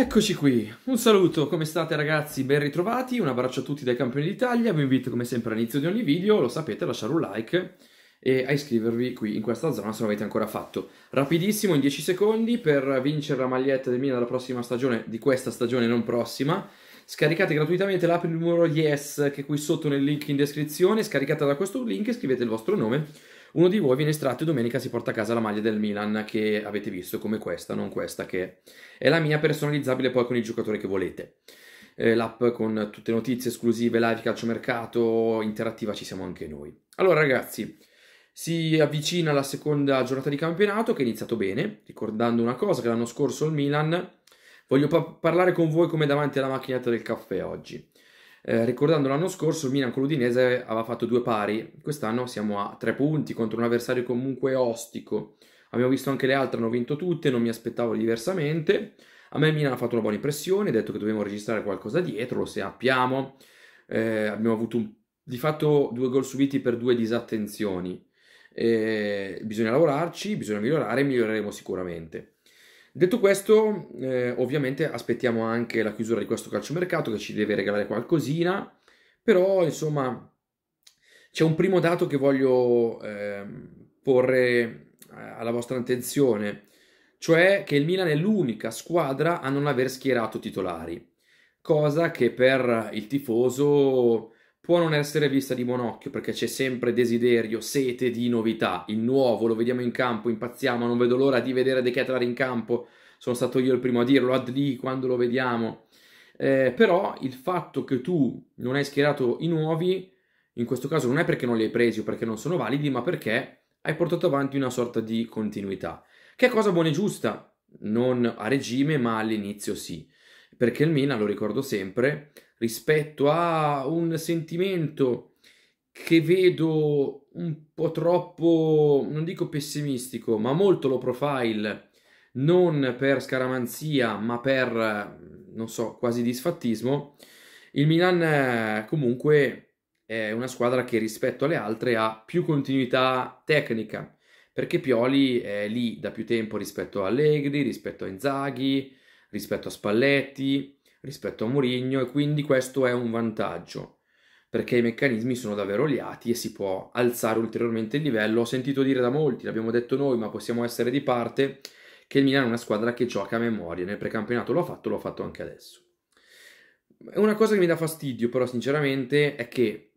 Eccoci qui, un saluto, come state ragazzi? Ben ritrovati, un abbraccio a tutti dai campioni d'Italia, vi invito come sempre all'inizio di ogni video, lo sapete, a lasciare un like e a iscrivervi qui in questa zona se non l'avete ancora fatto. Rapidissimo, in 10 secondi, per vincere la maglietta del Milan della prossima stagione, di questa stagione non prossima, scaricate gratuitamente l'app numero Yes che è qui sotto nel link in descrizione, scaricate da questo link e scrivete il vostro nome uno di voi viene estratto e domenica si porta a casa la maglia del Milan che avete visto come questa, non questa che è la mia personalizzabile poi con il giocatore che volete. Eh, l'app con tutte le notizie esclusive, live, calciomercato, interattiva ci siamo anche noi. Allora ragazzi, si avvicina la seconda giornata di campionato che è iniziato bene, ricordando una cosa che l'anno scorso il Milan Voglio pa- parlare con voi come davanti alla macchinetta del caffè oggi. Eh, ricordando l'anno scorso il Milan con l'Udinese aveva fatto due pari, quest'anno siamo a tre punti contro un avversario comunque ostico. Abbiamo visto anche le altre, hanno vinto tutte, non mi aspettavo diversamente. A me il Milan ha fatto una buona impressione, ha detto che dobbiamo registrare qualcosa dietro, lo sappiamo. Eh, abbiamo avuto un, di fatto due gol subiti per due disattenzioni. Eh, bisogna lavorarci, bisogna migliorare e miglioreremo sicuramente. Detto questo, eh, ovviamente aspettiamo anche la chiusura di questo calciomercato che ci deve regalare qualcosina, però insomma c'è un primo dato che voglio ehm, eh, porre alla vostra attenzione, cioè che il Milan è l'unica squadra a non aver schierato titolari, cosa che per il tifoso può non essere vista di buon occhio perché c'è sempre desiderio, sete di novità, il nuovo, lo vediamo in campo, impazziamo, non vedo l'ora di vedere De Ketelaere in campo, sono stato io il primo a dirlo, ad lì quando lo vediamo. Eh, però il fatto che tu non hai schierato i nuovi, in questo caso non è perché non li hai presi o perché non sono validi, ma perché hai portato avanti una sorta di continuità. Che è cosa buona e giusta, non a regime, ma all'inizio sì perché il Milan, lo ricordo sempre, rispetto a un sentimento che vedo un po' troppo, non dico pessimistico, ma molto low profile, non per scaramanzia, ma per, non so, quasi disfattismo, il Milan eh, comunque è una squadra che rispetto alle altre ha più continuità tecnica, perché Pioli è lì da più tempo rispetto a Allegri, rispetto a Inzaghi, rispetto a Spalletti, rispetto a Mourinho e quindi questo è un vantaggio perché i meccanismi sono davvero oliati e si può alzare ulteriormente il livello. Ho sentito dire da molti, l'abbiamo detto noi, ma possiamo essere di parte, che il Milan è una squadra che gioca a memoria. Nel precampionato l'ho fatto, l'ho fatto anche adesso. Una cosa che mi dà fastidio, però, sinceramente, è che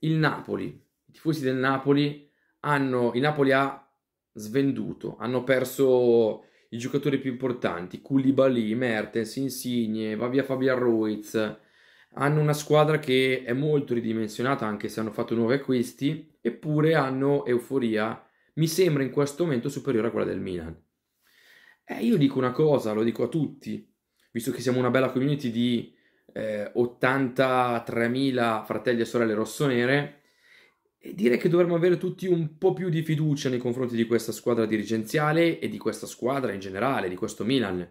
il Napoli, i tifosi del Napoli, hanno, il Napoli ha svenduto, hanno perso i giocatori più importanti, Koulibaly, Mertens, Insigne, va via Fabian Ruiz, hanno una squadra che è molto ridimensionata anche se hanno fatto nuovi acquisti, eppure hanno euforia, mi sembra in questo momento superiore a quella del Milan. Eh, io dico una cosa, lo dico a tutti, visto che siamo una bella community di eh, 83.000 fratelli e sorelle rossonere, e direi che dovremmo avere tutti un po' più di fiducia nei confronti di questa squadra dirigenziale e di questa squadra in generale, di questo Milan.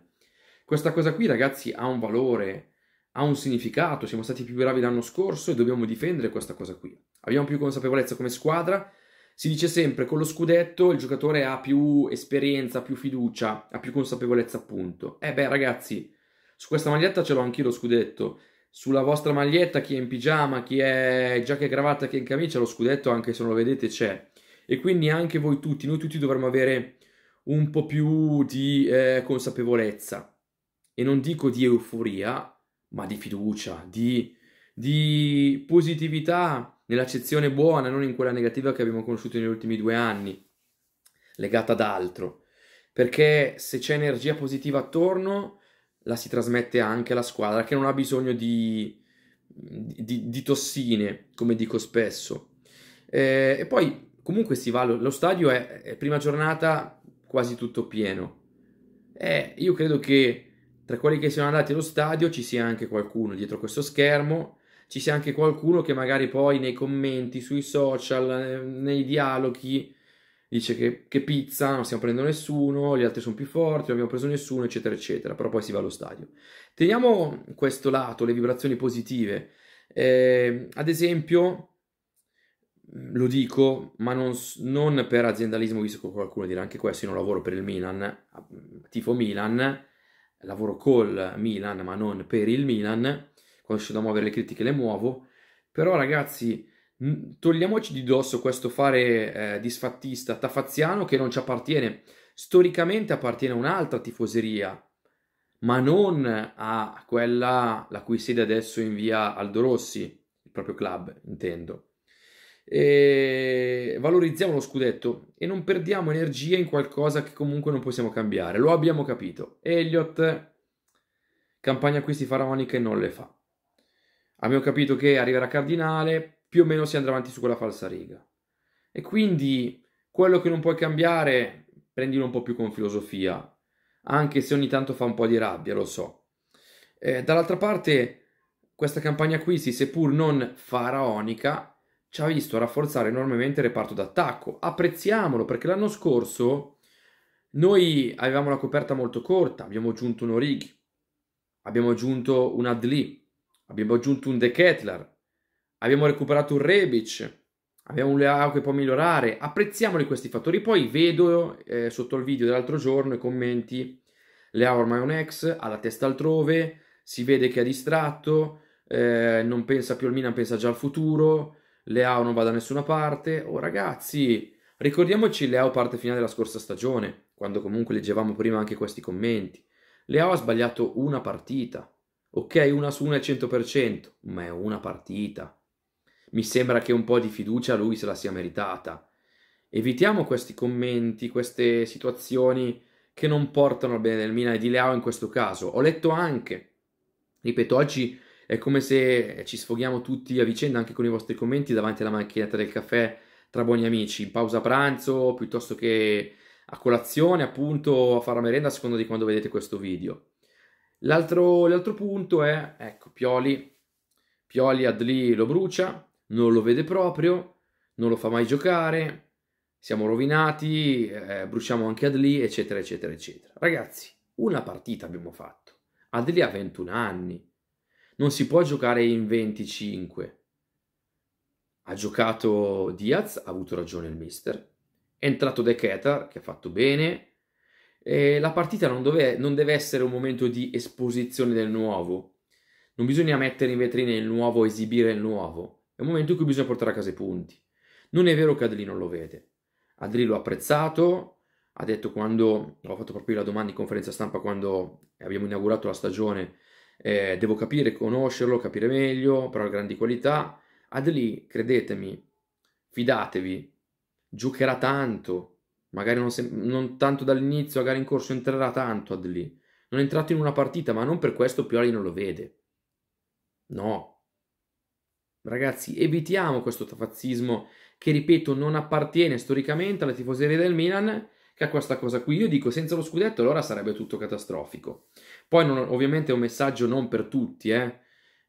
Questa cosa qui, ragazzi, ha un valore, ha un significato. Siamo stati più bravi l'anno scorso e dobbiamo difendere questa cosa qui. Abbiamo più consapevolezza come squadra. Si dice sempre con lo scudetto il giocatore ha più esperienza, più fiducia, ha più consapevolezza, appunto. E eh beh, ragazzi, su questa maglietta ce l'ho anch'io lo scudetto sulla vostra maglietta, chi è in pigiama, chi è in giacca e cravatta, chi è in camicia, lo scudetto anche se non lo vedete c'è. E quindi anche voi tutti, noi tutti dovremmo avere un po' più di eh, consapevolezza. E non dico di euforia, ma di fiducia, di, di positività nell'accezione buona, non in quella negativa che abbiamo conosciuto negli ultimi due anni, legata ad altro. Perché se c'è energia positiva attorno, la si trasmette anche alla squadra che non ha bisogno di, di, di tossine, come dico spesso. Eh, e poi comunque si va, lo, lo stadio è, è, prima giornata quasi tutto pieno. Eh, io credo che tra quelli che sono andati allo stadio ci sia anche qualcuno dietro questo schermo, ci sia anche qualcuno che magari poi nei commenti, sui social, eh, nei dialoghi dice che, che, pizza, non stiamo prendendo nessuno, gli altri sono più forti, non abbiamo preso nessuno, eccetera, eccetera, però poi si va allo stadio. Teniamo questo lato, le vibrazioni positive. Eh, ad esempio, mm, lo dico, ma non, non, per aziendalismo, visto che qualcuno dirà anche questo, io non lavoro per il Milan, ah, mm, tifo Milan, lavoro col Milan, ma non per il Milan, quando ci devo muovere le critiche le muovo, però ragazzi togliamoci di dosso questo fare eh, disfattista tafaziano che non ci appartiene. Storicamente appartiene a un'altra tifoseria, ma non a quella la cui sede adesso in via Aldo Rossi, il proprio club, intendo. E valorizziamo lo scudetto e non perdiamo energia in qualcosa che comunque non possiamo cambiare. Lo abbiamo capito. Elliot, campagna acquisti faraonica e non le fa. Abbiamo capito che arriverà Cardinale, più o meno si andrà avanti su quella falsa riga. E quindi quello che non puoi cambiare, prendilo un po' più con filosofia, anche se ogni tanto fa un po' di rabbia, lo so. Eh, dall'altra parte, questa campagna acquisti, seppur non faraonica, ci ha visto rafforzare enormemente il reparto d'attacco. Apprezziamolo perché l'anno scorso noi avevamo la coperta molto corta, abbiamo aggiunto un Orighi, abbiamo aggiunto un Adli, abbiamo aggiunto un De Kettler, Abbiamo recuperato un Rebic, abbiamo un Leao che può migliorare. Apprezziamoli questi fattori. Poi vedo eh, sotto il video dell'altro giorno i commenti. Leao ormai è un ex, ha la testa altrove, si vede che è distratto, eh, non pensa più al Milan, pensa già al futuro. Leao non va da nessuna parte. Oh ragazzi, ricordiamoci Leao parte finale della scorsa stagione, quando comunque leggevamo prima anche questi commenti. Leao ha sbagliato una partita. Ok, una su una è 100%, ma è una partita. Mi sembra che un po' di fiducia lui se la sia meritata. Evitiamo questi commenti, queste situazioni che non portano al bene nel Milan e di Leao in questo caso. Ho letto anche, ripeto, oggi è come se ci sfoghiamo tutti a vicenda anche con i vostri commenti davanti alla macchinetta del caffè tra buoni amici, in pausa pranzo piuttosto che a colazione, appunto, a fare la merenda a seconda di quando vedete questo video. L'altro, l'altro punto è, ecco, Pioli, Pioli Adli lo brucia, non lo vede proprio, non lo fa mai giocare, siamo rovinati, eh, bruciamo anche Adli, eccetera, eccetera, eccetera. Ragazzi, una partita abbiamo fatto. Adli ha 21 anni, non si può giocare in 25. Ha giocato Diaz, ha avuto ragione il mister, è entrato De Ketar, che ha fatto bene, e la partita non, dove, non deve essere un momento di esposizione del nuovo, non bisogna mettere in vetrina il nuovo, esibire il nuovo è un momento in cui bisogna portare a casa i punti. Non è vero che Adli non lo vede. Adli lo ha apprezzato, ha detto quando, ho fatto proprio la domanda in conferenza stampa quando abbiamo inaugurato la stagione, eh, devo capire, conoscerlo, capire meglio, però ha grandi qualità. Adli, credetemi, fidatevi, giocherà tanto, magari non, se- non tanto dall'inizio, magari in corso entrerà tanto Adli. Non è entrato in una partita, ma non per questo Pioli non lo vede. No, Ragazzi, evitiamo questo tafazzismo che, ripeto, non appartiene storicamente alla tifoseria del Milan, che ha questa cosa qui. Io dico, senza lo scudetto allora sarebbe tutto catastrofico. Poi non, ovviamente è un messaggio non per tutti, eh?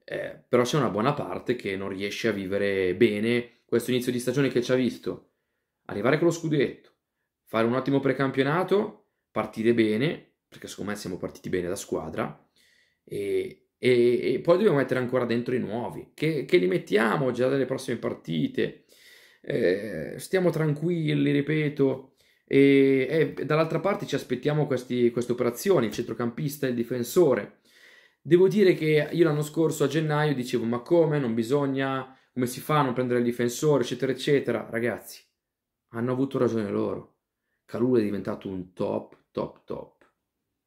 Eh, però c'è una buona parte che non riesce a vivere bene questo inizio di stagione che ci ha visto arrivare con lo scudetto, fare un ottimo precampionato, partire bene, perché secondo me siamo partiti bene da squadra, e, e, e poi dobbiamo mettere ancora dentro i nuovi, che, che li mettiamo già dalle prossime partite, eh, stiamo tranquilli, ripeto, e, e dall'altra parte ci aspettiamo questi, queste operazioni, il centrocampista e il difensore. Devo dire che io l'anno scorso a gennaio dicevo ma come, non bisogna, come si fa a non prendere il difensore, eccetera, eccetera. Ragazzi, hanno avuto ragione loro. Calulu è diventato un top, top, top.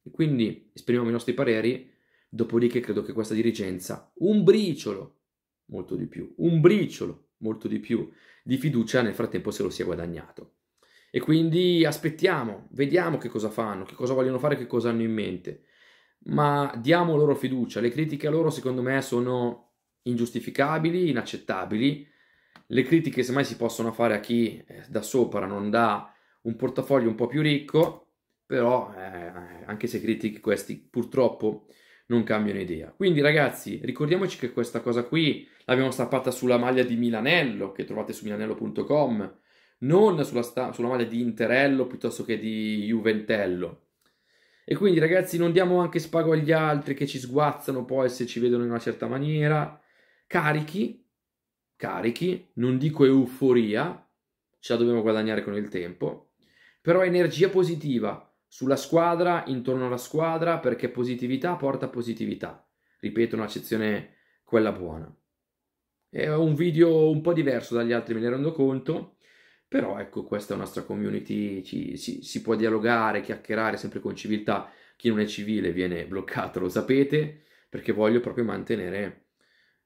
E quindi esprimiamo i nostri pareri Dopodiché credo che questa dirigenza, un briciolo, molto di più, un briciolo, molto di più, di fiducia nel frattempo se lo sia guadagnato. E quindi aspettiamo, vediamo che cosa fanno, che cosa vogliono fare, che cosa hanno in mente. Ma diamo loro fiducia. Le critiche a loro, secondo me, sono ingiustificabili, inaccettabili. Le critiche, semmai, si possono fare a chi eh, da sopra non dà un portafoglio un po' più ricco, però, eh, anche se critichi questi, purtroppo non cambiano idea. Quindi ragazzi, ricordiamoci che questa cosa qui l'abbiamo stampata sulla maglia di Milanello, che trovate su milanello.com, non sulla, sta- sulla maglia di Interello piuttosto che di Juventello. E quindi ragazzi non diamo anche spago agli altri che ci sguazzano poi se ci vedono in una certa maniera. Carichi, carichi, non dico euforia, ce la dobbiamo guadagnare con il tempo, però energia positiva, sulla squadra, intorno alla squadra, perché positività porta positività. Ripeto, un'accezione quella buona. È un video un po' diverso dagli altri, me ne rendo conto, però ecco, questa è una nostra community, ci, si, si può dialogare, chiacchierare sempre con civiltà. Chi non è civile viene bloccato, lo sapete, perché voglio proprio mantenere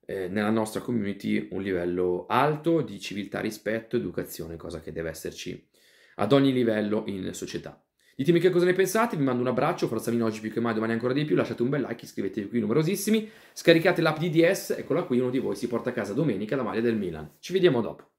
eh, nella nostra community un livello alto di civiltà, rispetto, educazione, cosa che deve esserci ad ogni livello in società. Ditemi che cosa ne pensate, vi mando un abbraccio, forza Mino oggi più che mai, domani ancora di più, lasciate un bel like, iscrivetevi qui numerosissimi, scaricate l'app DDS, eccola qui, uno di voi si porta a casa domenica la maglia del Milan. Ci vediamo dopo.